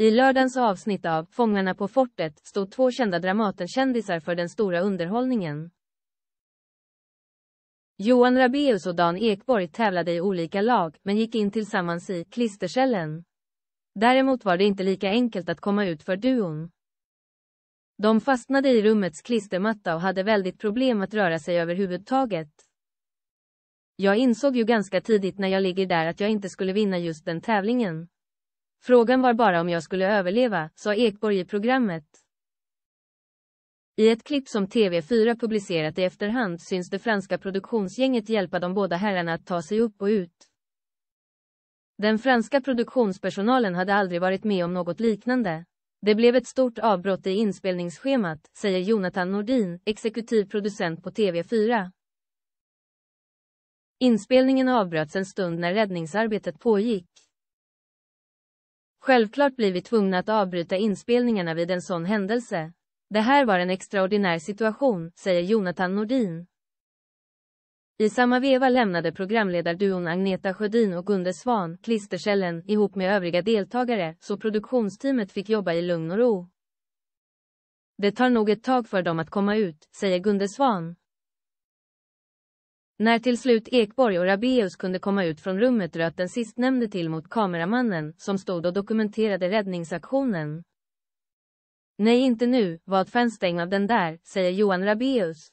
I lördagens avsnitt av Fångarna på fortet stod två kända Dramatenkändisar för den stora underhållningen. Johan Rabeus och Dan Ekborg tävlade i olika lag men gick in tillsammans i klistercellen. Däremot var det inte lika enkelt att komma ut för duon. De fastnade i rummets klistermatta och hade väldigt problem att röra sig överhuvudtaget. Jag insåg ju ganska tidigt när jag ligger där att jag inte skulle vinna just den tävlingen. Frågan var bara om jag skulle överleva, sa Ekborg i programmet. I ett klipp som TV4 publicerat i efterhand syns det franska produktionsgänget hjälpa de båda herrarna att ta sig upp och ut. Den franska produktionspersonalen hade aldrig varit med om något liknande. Det blev ett stort avbrott i inspelningsschemat, säger Jonathan Nordin, exekutiv producent på TV4. Inspelningen avbröts en stund när räddningsarbetet pågick. Självklart blir vi tvungna att avbryta inspelningarna vid en sån händelse. Det här var en extraordinär situation, säger Jonathan Nordin. I samma veva lämnade programledarduon Agneta Sjödin och Gunde Svan klistercellen ihop med övriga deltagare, så produktionsteamet fick jobba i lugn och ro. Det tar nog ett tag för dem att komma ut, säger Gunde Svan. När till slut Ekborg och Rabeus kunde komma ut från rummet röt den sistnämnde till mot kameramannen som stod och dokumenterade räddningsaktionen. Nej inte nu, vad fanns stäng av den där, säger Johan Rabeus.